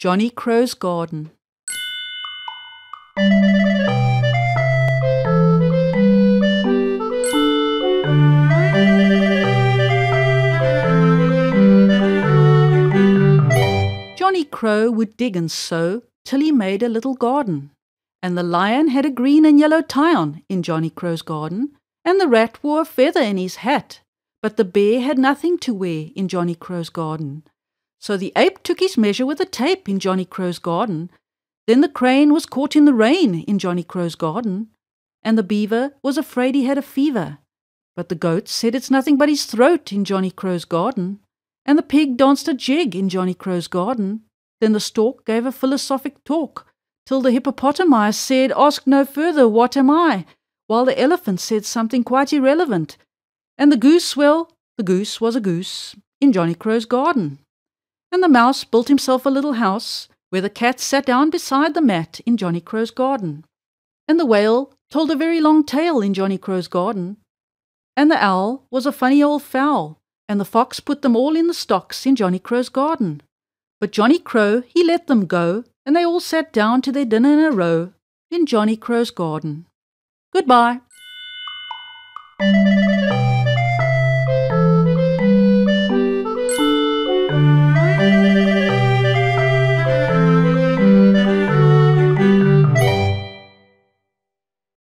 Johnny Crow's Garden. Johnny Crow would dig and sow till he made a little garden. And the lion had a green and yellow tie on in Johnny Crow's garden, and the rat wore a feather in his hat. But the bear had nothing to wear in Johnny Crow's garden, so the ape took his measure with a tape in Johnny Crow's garden. Then the crane was caught in the rain in Johnny Crow's garden. And the beaver was afraid he had a fever. But the goat said it's nothing but his throat in Johnny Crow's garden. And the pig danced a jig in Johnny Crow's garden. Then the stork gave a philosophic talk, till the hippopotami said, Ask no further, what am I? While the elephant said something quite irrelevant. And the goose, well, the goose was a goose in Johnny Crow's garden and the mouse built himself a little house where the cat sat down beside the mat in Johnny Crow's garden, and the whale told a very long tale in Johnny Crow's garden, and the owl was a funny old fowl, and the fox put them all in the stocks in Johnny Crow's garden. But Johnny Crow, he let them go, and they all sat down to their dinner in a row in Johnny Crow's garden. Goodbye.